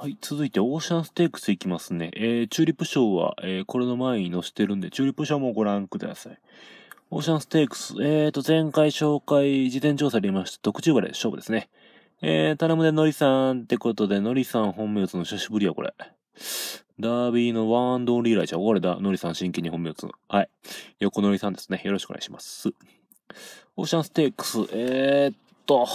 はい、続いてオーシャンステークスいきますね。えー、チューリップ賞は、えー、これの前に載せてるんで、チューリップ賞もご覧ください。オーシャンステークス、えーと、前回紹介、事前調査で言いました、特注馬で勝負ですね。えー、頼むでノリさんってことで、ノリさん本名打つの久しぶりや、これ。ダービーのワンドオンリーライちゃう。これだ、ノリさん真剣に本名打つの。はい。横ノリさんですね。よろしくお願いします。オーシャンステークス、えーっと、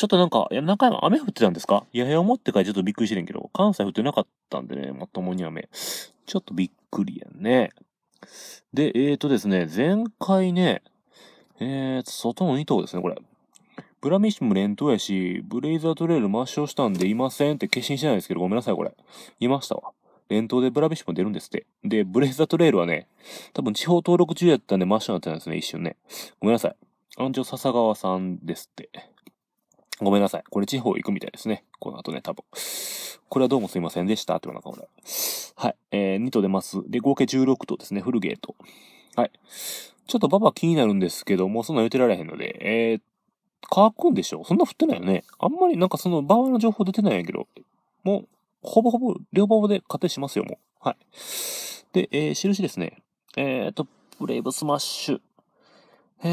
ちょっとなんか、いや、中山雨降ってたんですかいや、部持ってからちょっとびっくりしてるんけど、関西降ってなかったんでね、まともに雨。ちょっとびっくりやんね。で、えーとですね、前回ね、えー、外の2頭ですね、これ。ブラミッシュも連投やし、ブレイザートレール抹消したんでいませんって決心してないですけど、ごめんなさい、これ。いましたわ。連投でブラミッシュも出るんですって。で、ブレイザートレールはね、多分地方登録中やったんで抹消になってたんですね、一瞬ね。ごめんなさい。安城笹川さんですって。ごめんなさい。これ地方行くみたいですね。この後ね、多分。これはどうもすいませんでした。ってなんか俺。はい。えー、2と出ます。で、合計16とですね、フルゲート。はい。ちょっとババ気になるんですけど、もうそんな言うてられへんので、えー、乾くんでしょそんな降ってないよね。あんまりなんかそのババの情報出てないんやけど、もう、ほぼほぼ、両ババで勝手しますよ、もう。はい。で、えー、印ですね。えーと、ブレイブスマッシュ。え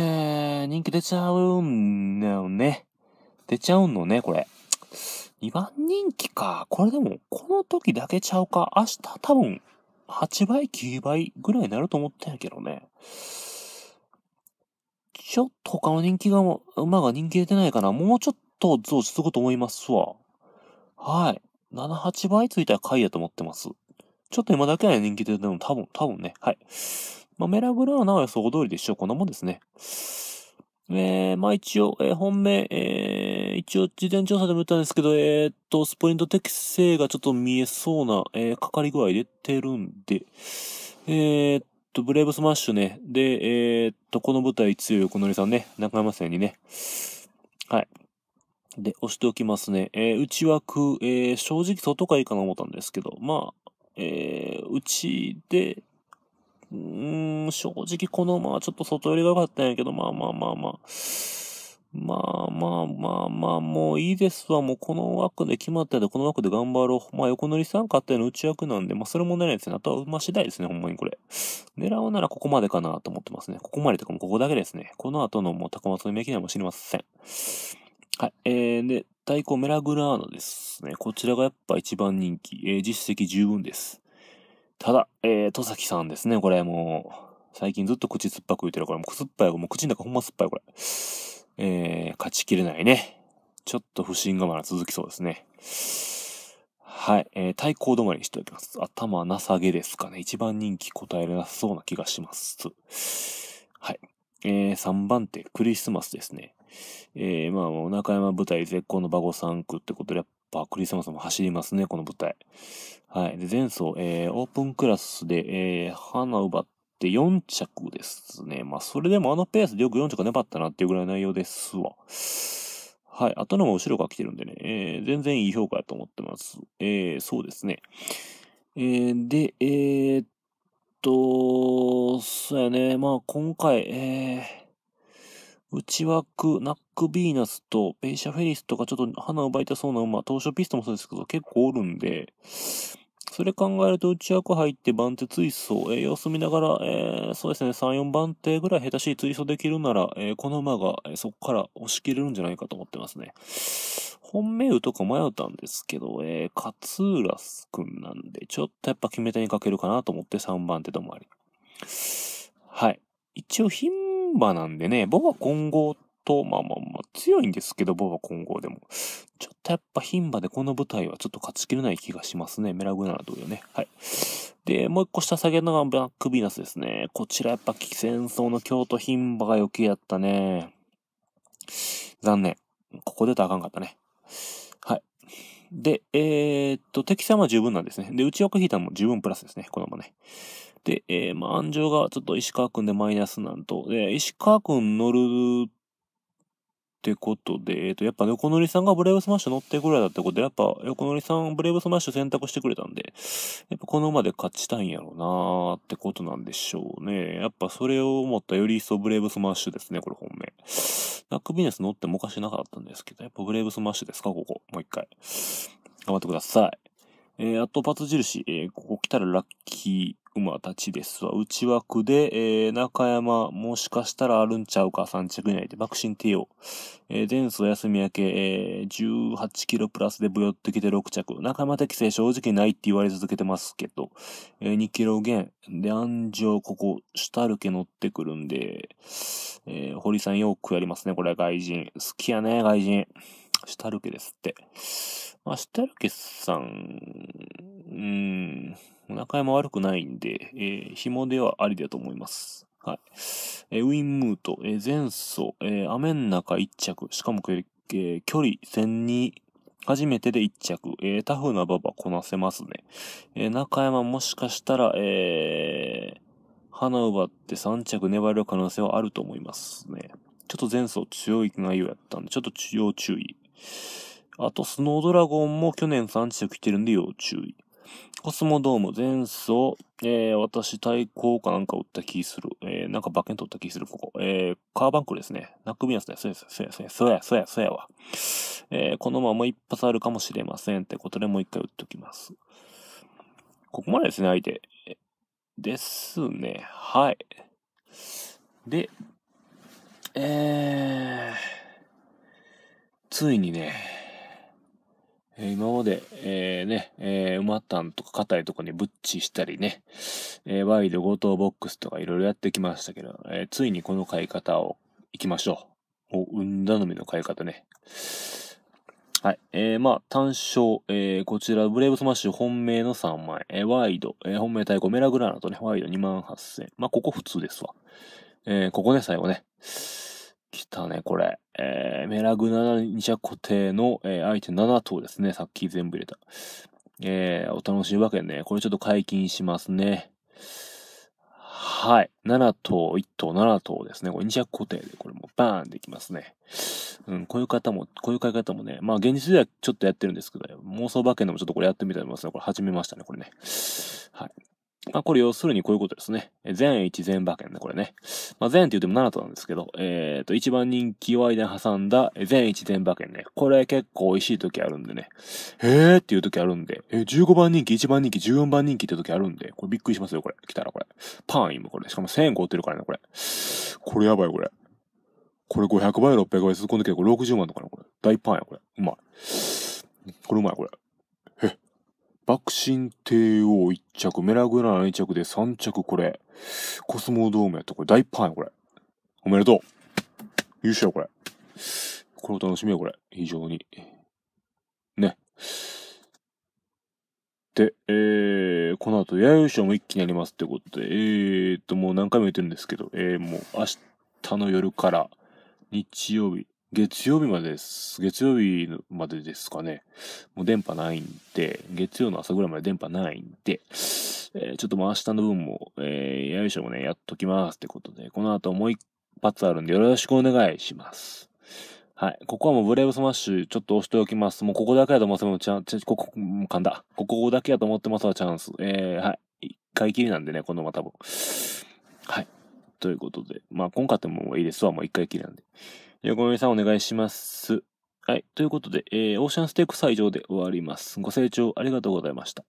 ー、人気出ちゃうんだよね。出ちゃうのね、これ。2番人気か。これでも、この時だけちゃうか。明日多分、8倍、9倍ぐらいになると思ったんやけどね。ちょっと他の人気が、馬が人気出てないかな。もうちょっと増資すると思いますわ。はい。7、8倍ついたら買いやと思ってます。ちょっと今だけは人気出てるの多分、多分ね。はい。まあ、メラブラはなお予想通りでしょう。こんなもんですね。えー、まあ一応、えー、本命、えー、一応事前調査でも言ったんですけど、えー、っと、スプリント適性がちょっと見えそうな、えー、かかり具合出てるんで、えー、っと、ブレイブスマッシュね。で、えー、っと、この舞台強い横乗りさんね、中山戦にね。はい。で、押しておきますね。えー、内枠、えー、正直外かいいかな思ったんですけど、まあ、えー、内で、うーん、正直このままちょっと外寄りが良かったんやけど、まあまあまあまあ。まあまあまあまあ、もういいですわ。もうこの枠で決まったで、この枠で頑張ろう。まあ横乗りさん勝ったような内枠なんで、まあそれも題ないですね。あとは馬次第ですね、ほんまにこれ。狙うならここまでかなと思ってますね。ここまでとかもここだけですね。この後のもう高松の宮記念も知りません。はい。えー、で、対抗メラグラーノですね。こちらがやっぱ一番人気。えー、実績十分です。ただ、えー、戸崎さんですね、これもう、最近ずっと口酸っぱく言ってるから、もう酸っぱい、もう口の中ほんま酸っぱい、これ。えー、勝ちきれないね。ちょっと不審がまだ続きそうですね。はい。えー、対抗止まりにしておきます。頭なさげですかね。一番人気答えれなそうな気がします。はい。えー、3番手、クリスマスですね。えー、まあ、中山舞台絶好のバゴサン区ってことで、やっぱクリスマスも走りますね、この舞台。はい。で、前走、えー、オープンクラスで、えー、花奪って4着ですね。まあ、それでもあのペースでよく4着粘ったなっていうぐらいの内容ですわ。はい。あとのも後ろから来てるんでね、えー、全然いい評価やと思ってます。えー、そうですね。えー、で、えー、っと、そうやね。まあ、今回、えー、内枠、ナックビーナスと、ペイシャフェリスとかちょっと花を奪いたそうな馬、東証ピストもそうですけど、結構おるんで、それ考えると内枠入って番手追走、えー、様子見ながら、えー、そうですね、3、4番手ぐらい下手しい追走できるなら、えー、この馬が、えそこから押し切れるんじゃないかと思ってますね。本命とか迷ったんですけど、えー、勝浦くんなんで、ちょっとやっぱ決め手にかけるかなと思って3番手ともあり。はい。一応、品馬なんでね、ボバ混合と、まあまあまあ強いんですけど、ボバ混合でも。ちょっとやっぱ牝馬でこの舞台はちょっと勝ちきれない気がしますね。メラグナラ同様ね。はい。で、もう一個下下げるのがブラックビーナスですね。こちらやっぱ戦争の京都牝馬が余計やったね。残念。ここ出たらあかんかったね。はい。で、えー、っと、敵さんは十分なんですね。で、内枠引いたのも十分プラスですね。このままね。で、えー、まあ、安城がちょっと石川くんでマイナスなんと、で、石川くん乗るってことで、えっ、ー、と、やっぱ横乗りさんがブレイブスマッシュ乗ってぐらいだってことで、やっぱ横乗りさんブレイブスマッシュ選択してくれたんで、やっぱこの馬で勝ちたいんやろうなーってことなんでしょうね。やっぱそれを思ったより一層ブレイブスマッシュですね、これ本命。ラックビネス乗ってもおかしなかったんですけど、やっぱブレイブスマッシュですか、ここ。もう一回。頑張ってください。えー、あと、パツ印、えー、ここ来たらラッキー。馬たちですわ。内枠で、えー、中山、もしかしたらあるんちゃうか、3着以内で、爆心帝王。えー、前走休み明け、えー、18キロプラスでぶよってきて6着。中山適正正直ないって言われ続けてますけど、えー、2キロ減。で、安城、ここ、シュタルケ乗ってくるんで、えー、堀さんよくやりますね、これ外人。好きやね、外人。シュタルケですって。まあ、シュタルケさんうん、中山悪くないんで、えー、紐ではありだと思います。はい。えー、ウィンムート、えー、前走、えー、雨ん中1着、しかも、えー、距離戦に初めてで1着、えー、タフな馬場こなせますね。えー、中山もしかしたら、えー、花奪って3着粘る可能性はあると思いますね。ちょっと前走強い内容やったんで、ちょっと要注意。あと、スノードラゴンも去年3着来てるんで要注意。コスモドーム前奏、えー、私対抗かなんか打った気する。えー、なんか馬券取った気する、ここ。えー、カーバンクですね。ナックビアンスだよ。そうや、そうや、そうや、そうや、そうや、そうやわ。えー、このまま一発あるかもしれませんってことでもう一回打っときます。ここまでですね、相手。ですね。はい。で、えー、ついにね、え今まで、えー、ね、えー、馬たんとか硬いとこにブッチしたりね、えー、ワイド強盗ボックスとかいろいろやってきましたけど、えー、ついにこの買い方を行きましょう。お、運頼みの買い方ね。はい。えー、まあ、単勝、えー、こちら、ブレイブスマッシュ本命の3枚、えー、ワイド、えー、本命対抗メラグラーナとね、ワイド2万8000まあ、ここ普通ですわ。えー、ここね、最後ね。来たね、これ。えー、メラグナニジャ固定の、えー、相手7頭ですね。さっき全部入れた。えー、お楽しみわけね、これちょっと解禁しますね。はい。7頭、1頭、7頭ですね。これ200固定で、これもバーンできますね。うん、こういう方も、こういう買い方もね、まあ現実ではちょっとやってるんですけど、妄想馬券でもちょっとこれやってみたいと思いますね。これ始めましたね、これね。はい。まあ、これ要するにこういうことですね。全一全馬券ね、これね。まあ、全って言っても7となんですけど、えっ、ー、と、1番人気を間に挟んだ全一全馬券ね。これ結構美味しい時あるんでね。えーっていう時あるんで、えー、15番人気、1番人気、14番人気って時あるんで、これびっくりしますよ、これ。来たらこれ。パン今これ。しかも1000円超ってるからね、これ。これやばい、これ。これ500倍、600倍続くんでけど、これ60万とかね、これ。大パンや、これ。うまい。これうまい、これ。爆心帝王1着、メラグラナ2着で3着これ。コスモドームやった。これ大パンや、これ。おめでとう。優勝や、これ。これお楽しみや、これ。非常に。ね。で、えー、この後、弥生賞も一気にやりますってことで、えーと、もう何回も言ってるんですけど、えー、もう明日の夜から日曜日、月曜日までです。月曜日までですかね。もう電波ないんで、月曜の朝ぐらいまで電波ないんで、えー、ちょっとまあ明日の分も、えー、よいしょもね、やっときますってことで、この後もう一発あるんでよろしくお願いします。はい。ここはもうブレイブスマッシュちょっと押しておきます。もうここだけやと思ってもチャンス、ここ、噛んだ。ここだけやと思ってますわ、チャンス。えー、はい。一回きりなんでね、このまま多分。はい。ということで、まあ今回ってもういいですわ、もう一回きりなんで。横森さんお願いします。はい。ということで、えー、オーシャンステークス以上で終わります。ご清聴ありがとうございました。